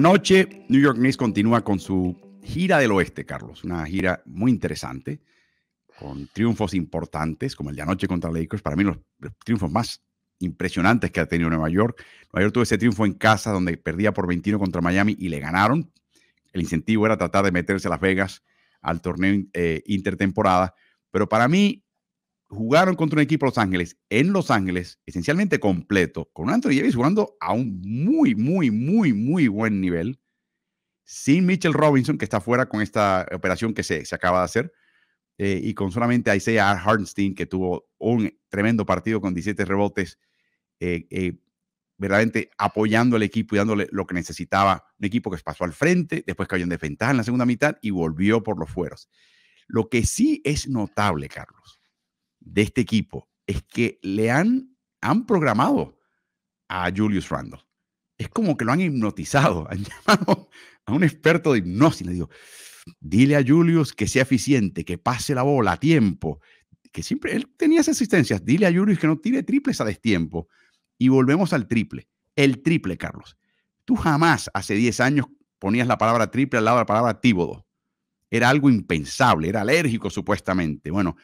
Anoche, New York Knicks continúa con su gira del oeste, Carlos. Una gira muy interesante, con triunfos importantes, como el de anoche contra Lakers. Para mí, los, triunfos más impresionantes que ha tenido Nueva York. Nueva York tuvo ese triunfo en casa, donde perdía por 21 contra Miami y le ganaron. El incentivo era tratar de meterse a Las Vegas al torneo eh, intertemporada. Pero para mí, jugaron contra un equipo de Los Ángeles, en Los Ángeles, esencialmente completo, con Anthony Davis jugando a un muy, muy, muy, muy buen nivel, sin Mitchell Robinson, que está fuera con esta operación que se, acaba de hacer, eh, y con solamente Isaiah Hardenstein, que tuvo un tremendo partido con 17 rebotes, eh, eh, verdaderamente apoyando al equipo y dándole lo que necesitaba. Un equipo que pasó al frente, después cayó en desventaja en la segunda mitad y volvió por los fueros. Lo que sí es notable, Carlos, de este equipo es que le han, han programado a Julius Randall. Es como que lo han hipnotizado, han llamado a un experto de hipnosis. Le digo, dile a Julius que sea eficiente, que pase la bola a tiempo, que siempre él tenía esas asistencias. Dile a Julius que no tire triples a destiempo. Y volvemos al triple, el triple, Carlos. Tú jamás hace 10 años ponías la palabra triple al lado de la palabra tíbodo. Era algo impensable, era alérgico supuestamente. Bueno,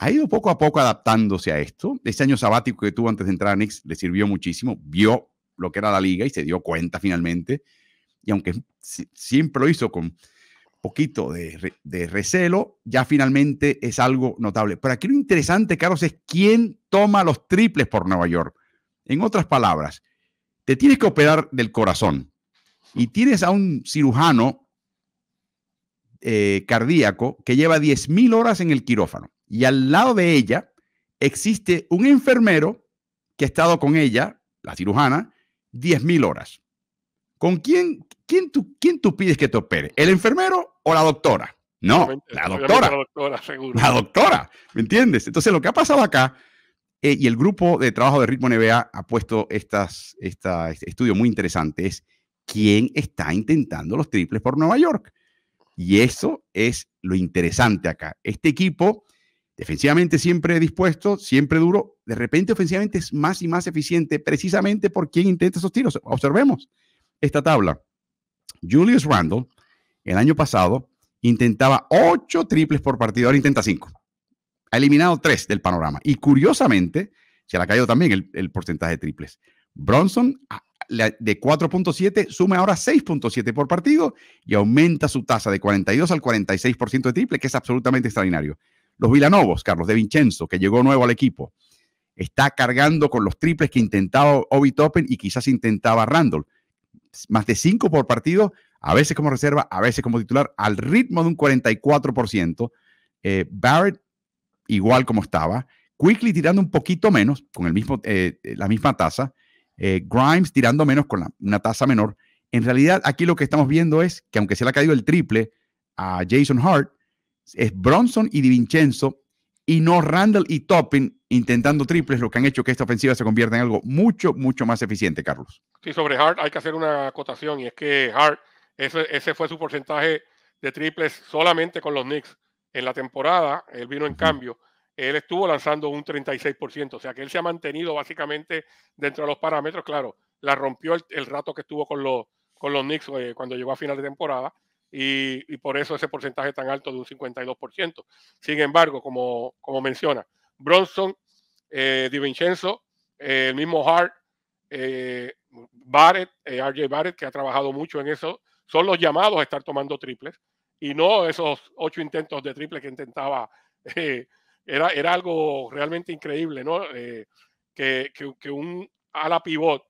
ha ido poco a poco adaptándose a esto. Ese año sabático que tuvo antes de entrar a Knicks le sirvió muchísimo, vio lo que era la liga y se dio cuenta finalmente. Y aunque siempre lo hizo con poquito de, recelo, ya finalmente es algo notable. Pero aquí lo interesante, Carlos, es quién toma los triples por Nueva York. En otras palabras, te tienes que operar del corazón y tienes a un cirujano eh, cardíaco que lleva 10.000 horas en el quirófano y al lado de ella existe un enfermero que ha estado con ella, la cirujana, 10.000 horas. ¿Con quién, quién, tú, quién tú pides que te opere? ¿El enfermero o la doctora? No, la doctora. La doctora, seguro. La doctora, ¿me entiendes? Entonces lo que ha pasado acá, eh, y el grupo de trabajo de Ritmo NBA ha puesto estas, este estudio muy interesante, es quién está intentando los triples por Nueva York. Y eso es lo interesante acá. Este equipo Defensivamente siempre dispuesto, siempre duro. De repente ofensivamente es más y más eficiente precisamente por quien intenta esos tiros. Observemos esta tabla. Julius Randle el año pasado intentaba ocho triples por partido, ahora intenta 5. Ha eliminado tres del panorama. Y curiosamente, se le ha caído también el, el porcentaje de triples. Bronson ah, de 4.7 suma ahora 6.7 por partido y aumenta su tasa de 42 al 46% de triple, que es absolutamente extraordinario. Los Vilanovos, Carlos de Vincenzo, que llegó nuevo al equipo, está cargando con los triples que intentaba Obi Toppen y quizás intentaba Randall. Más de cinco por partido, a veces como reserva, a veces como titular, al ritmo de un 44%. Eh, Barrett, igual como estaba. Quickly tirando un poquito menos, con el mismo, eh, eh, la misma tasa. Grimes tirando menos con una tasa menor. En realidad, aquí lo que estamos viendo es que aunque se le ha caído el triple a Jason Hart, es Bronson y DiVincenzo y no Randall y Topping intentando triples, lo que han hecho que esta ofensiva se convierta en algo mucho, mucho más eficiente, Carlos. Sí, sobre Hart hay que hacer una acotación y es que Hart, ese, fue su porcentaje de triples solamente con los Knicks. En la temporada, él vino en cambio, él estuvo lanzando un 36%, o sea que él se ha mantenido básicamente dentro de los parámetros, claro, la rompió el, rato que estuvo con los, con los Knicks eh, cuando llegó a final de temporada, y, por eso ese porcentaje tan alto de un 52%. Sin embargo, como, como menciona, Bronson, eh, DiVincenzo, eh, el mismo Hart, eh, Barrett, eh, RJ Barrett, que ha trabajado mucho en eso, son los llamados a estar tomando triples y no esos ocho intentos de triple que intentaba. era, era algo realmente increíble, ¿no? Que, que, que un ala pivot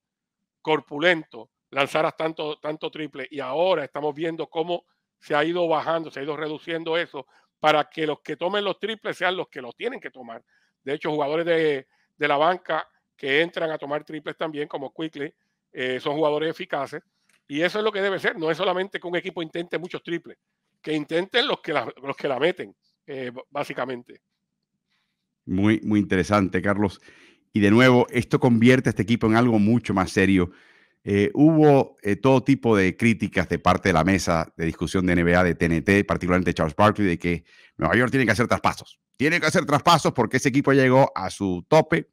corpulento lanzaras tanto, tanto triple y ahora estamos viendo cómo se ha ido bajando, se ha ido reduciendo eso para que los que tomen los triples sean los que los tienen que tomar. De hecho, jugadores de, la banca que entran a tomar triples también, como Quickly, eh, son jugadores eficaces. Y eso es lo que debe ser. No es solamente que un equipo intente muchos triples, que intenten los que la, los que la meten, eh, básicamente. Muy, muy interesante, Carlos. Y de nuevo, esto convierte a este equipo en algo mucho más serio eh, hubo eh, todo tipo de críticas de parte de la mesa de discusión de NBA, de TNT, particularmente Charles Barkley, de que Nueva York tiene que hacer traspasos. Tiene que hacer traspasos porque ese equipo llegó a su tope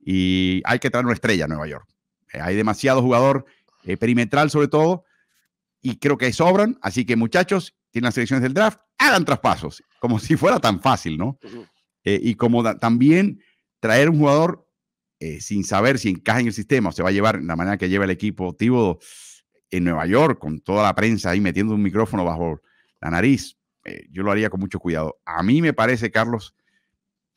y hay que traer una estrella a Nueva York. Eh, hay demasiado jugador perimetral sobre todo y creo que sobran. Así que muchachos, tienen las selecciones del draft, hagan traspasos, como si fuera tan fácil, ¿no? y como también traer un jugador eh, sin saber si encaja en el sistema o se va a llevar la manera que lleva el equipo Tíbodo en Nueva York, con toda la prensa ahí metiendo un micrófono bajo la nariz, eh, yo lo haría con mucho cuidado. A mí me parece, Carlos,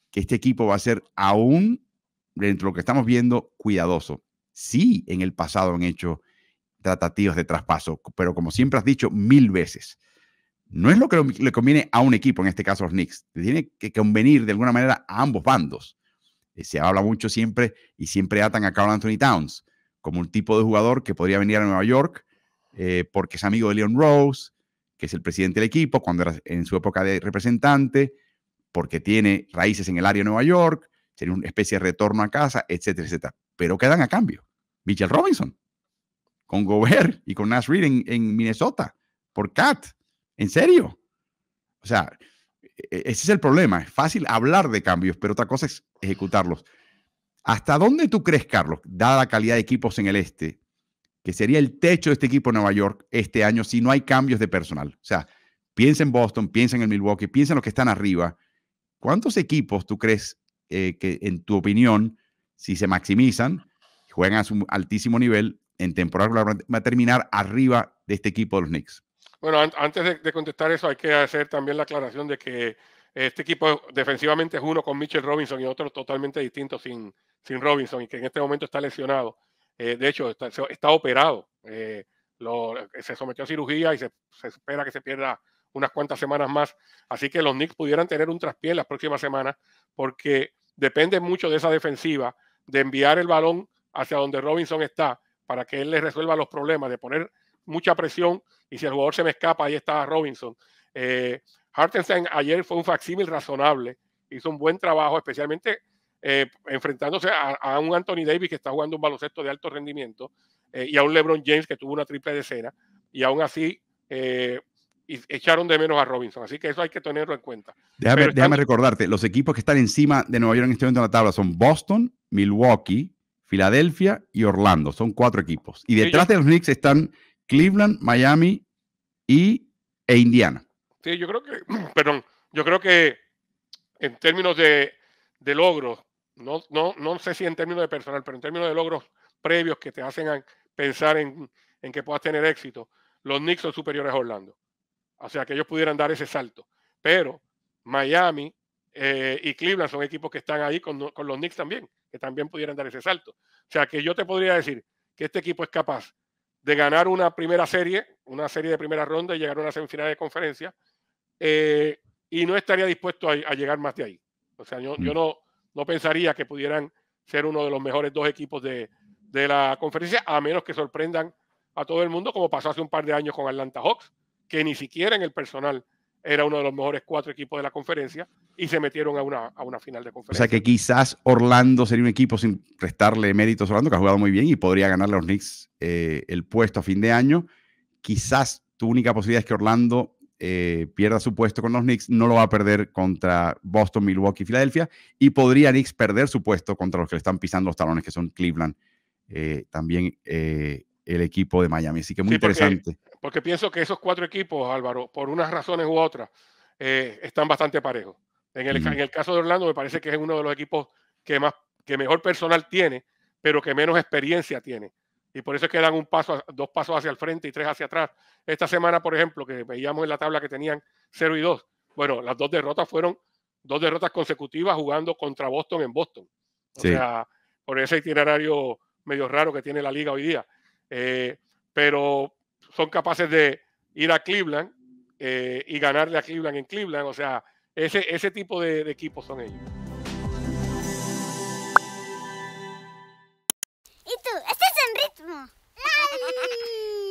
que este equipo va a ser aún, dentro de lo que estamos viendo, cuidadoso. Sí, en el pasado han hecho tratativos de traspaso, pero como siempre has dicho mil veces, no es lo que le conviene a un equipo, en este caso los Knicks. tiene que convenir de alguna manera a ambos bandos. Eh, se habla mucho siempre y siempre atan a Carl Anthony Towns como un tipo de jugador que podría venir a Nueva York eh, porque es amigo de Leon Rose, que es el presidente del equipo cuando era en su época de representante, porque tiene raíces en el área de Nueva York, sería una especie de retorno a casa, etcétera, etcétera. Pero quedan a cambio. Mitchell Robinson, con Gobert y con Nash Reed en, en Minnesota, por Cat. ¿En serio? O sea, e-, e-, ese es el problema. Es fácil hablar de cambios, pero otra cosa es ejecutarlos. ¿Hasta dónde tú crees, Carlos, dada la calidad de equipos en el este, que sería el techo de este equipo en Nueva York este año si no hay cambios de personal? O sea, piensa en Boston, piensa en el Milwaukee, piensa en los que están arriba. ¿Cuántos equipos tú crees eh, que, en tu opinión, si se maximizan, juegan a su altísimo nivel, en temporada va a terminar arriba de este equipo de los Knicks? Bueno, antes de, contestar eso, hay que hacer también la aclaración de que este equipo defensivamente es uno con Mitchell Robinson y otro totalmente distinto sin, sin Robinson y que en este momento está lesionado. Eh, de hecho, está, operado. Eh, lo, se sometió a cirugía y se, espera que se pierda unas cuantas semanas más. Así que los Knicks pudieran tener un traspié en las próximas semanas porque depende mucho de esa defensiva, de enviar el balón hacia donde Robinson está para que él le resuelva los problemas, de poner mucha presión y si el jugador se me escapa, ahí está Robinson. Eh, Hartenstein ayer fue un facsímil razonable, hizo un buen trabajo, especialmente eh, enfrentándose a, un Anthony Davis que está jugando un baloncesto de alto rendimiento eh, y a un LeBron James que tuvo una triple decena y aún así echaron de menos a Robinson. Así que eso hay que tenerlo en cuenta. Déjame, recordarte, los equipos que están encima de Nueva York en este momento en la tabla son Boston, Milwaukee, Filadelfia y Orlando. Son cuatro equipos. Y detrás de los Knicks están Cleveland, Miami y, e Indiana. Sí, yo creo que, perdón, yo creo que en términos de, logros, no, no, no sé si en términos de personal, pero en términos de logros previos que te hacen pensar en, que puedas tener éxito, los Knicks son superiores a Orlando. O sea, que ellos pudieran dar ese salto. Pero Miami eh, y Cleveland son equipos que están ahí con, con los Knicks también, que también pudieran dar ese salto. O sea, que yo te podría decir que este equipo es capaz de ganar una primera serie, una serie de primera ronda y llegar a una semifinal de conferencia, eh, y no estaría dispuesto a, llegar más de ahí. O sea, yo, mm. no, no pensaría que pudieran ser uno de los mejores dos equipos de, de la conferencia, a menos que sorprendan a todo el mundo, como pasó hace un par de años con Atlanta Hawks, que ni siquiera en el personal era uno de los mejores cuatro equipos de la conferencia y se metieron a una, final de conferencia. O sea que quizás Orlando sería un equipo sin prestarle méritos a Orlando, que ha jugado muy bien y podría ganarle a los Knicks eh, el puesto a fin de año. Quizás tu única posibilidad es que Orlando eh, pierda su puesto con los Knicks, no lo va a perder contra Boston, Milwaukee y Filadelfia, y podría Knicks perder su puesto contra los que le están pisando los talones, que son Cleveland, eh, también el equipo de Miami. Así que muy interesante porque pienso que esos cuatro equipos, Álvaro, por unas razones u otras, eh, están bastante parejos. En el, en el, caso de Orlando, me parece que es uno de los equipos que, más, que mejor personal tiene, pero que menos experiencia tiene. Y por eso quedan un paso, dos pasos hacia el frente y tres hacia atrás. Esta semana, por ejemplo, que veíamos en la tabla que tenían 0 y 2. Bueno, las dos derrotas fueron dos derrotas consecutivas jugando contra Boston en Boston. O sea, por ese itinerario medio raro que tiene la liga hoy día. Eh, pero son capaces de ir a Cleveland eh, y ganarle a Cleveland en Cleveland. O sea, ese, ese tipo de, de equipos son ellos. ¿Y tú? ¿Estás en ritmo?